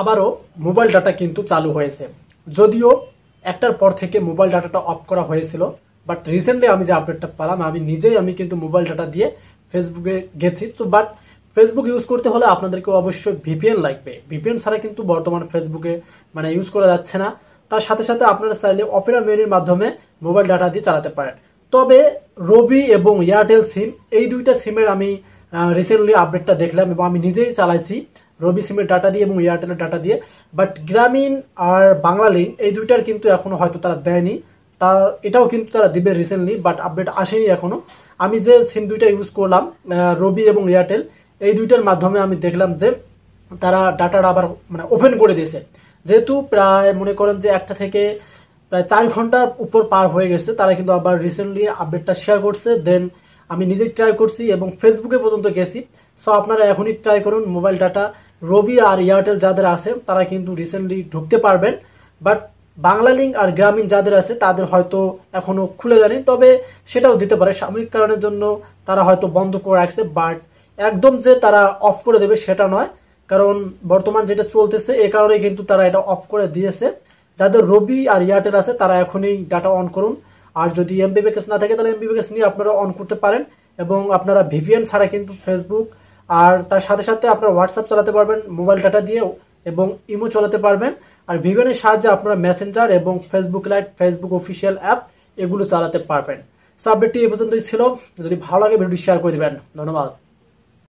আবারও mobile data কিন্তু চালু হয়েছে যদিও একটার পর থেকে মোবাইল ডাটাটা অফ করা হয়েছিল বাট রিসেন্টলি আমি যে আপডেটটা পেলাম আমি নিজেই আমি কিন্তু মোবাইল ডাটা দিয়ে ফেসবুকে গেছি তো বাট ফেসবুক ইউজ করতে হলে আপনাদেরকে অবশ্যই ভিপিএন লাগবে ভিপিএন ছাড়া কিন্তু বর্তমান ফেসবুকে মানে ইউজ করা যাচ্ছে না তার সাথে সাথে আপনারা চাইলে অপেরা মেরির মাধ্যমে মোবাইল ডাটা দিয়ে চালাতে পারেন তবে রবি এবং এয়ারটেল সিম এই দুইটা সিমের আমি রিসেন্টলি আপডেটটা দেখলাম এবং আমি নিজেই চালাইছি রবি সিমের ডাটা দিয়ে এবং এয়ারটেলের ডাটা দিয়ে বাট গ্রামীণ আর লিঙ্ক এই দুইটার কিন্তু এখনো হয়তো তারা দেয়নি তা এটাও কিন্তু তারা দিবে রিসেন্টলি বাট আপডেট আসেনি এখনো আমি যে সিম দুইটা ইউজ করলাম রবি এবং এয়ারটেল এই দুইটার মাধ্যমে আমি দেখলাম যে তারা ডাটাটা আবার মানে ওপেন করে দিয়েছে যেহেতু প্রায় মনে করেন যে একটা থেকে প্রায় চার ঘন্টার উপর পার হয়ে গেছে তারা কিন্তু আবার রিসেন্টলি আপডেটটা শেয়ার করছে দেন আমি নিজে ট্রাই করছি এবং ফেসবুকে পর্যন্ত গেছি সো আপনারা এখনই ট্রাই করুন মোবাইল ডাটা রবি আর এয়ারটেল যাদের আছে তারা কিন্তু রিসেন্টলি ঢুকতে পারবেন বাট বাংলা লিঙ্ক আর গ্রামীণ যাদের আছে তাদের হয়তো এখনও খুলে যায়নি তবে সেটাও দিতে পারে সাময়িক কারণের জন্য তারা হয়তো বন্ধ করে রাখছে বাট একদম যে তারা অফ করে দেবে সেটা নয় কারণ বর্তমান যেটা চলতেছে এ কারণে কিন্তু তারা এটা অফ করে দিয়েছে যাদের রবি আর এয়ারটেল আছে তারা এখনই ডাটা অন করুন আর যদি এমবিবিএস না থাকে তাহলে এমবিবিএস নিয়ে আপনারা অন করতে পারেন এবং আপনারা ভিভিএন ছাড়া কিন্তু ফেসবুক আর তার সাথে সাথে আপনারা হোয়াটসঅ্যাপ চালাতে পারবেন মোবাইল ডাটা দিয়েও এবং ইমো চালাতে পারবেন আর ভিভেনের সাহায্যে আপনারা মেসেঞ্জার এবং Facebook Lite Facebook official app এগুলো চালাতে পারবেন সাবজেক্টটি এ পর্যন্তই ছিল যদি ভালো লাগে ভিডিওটি শেয়ার করে দেবেন ধন্যবাদ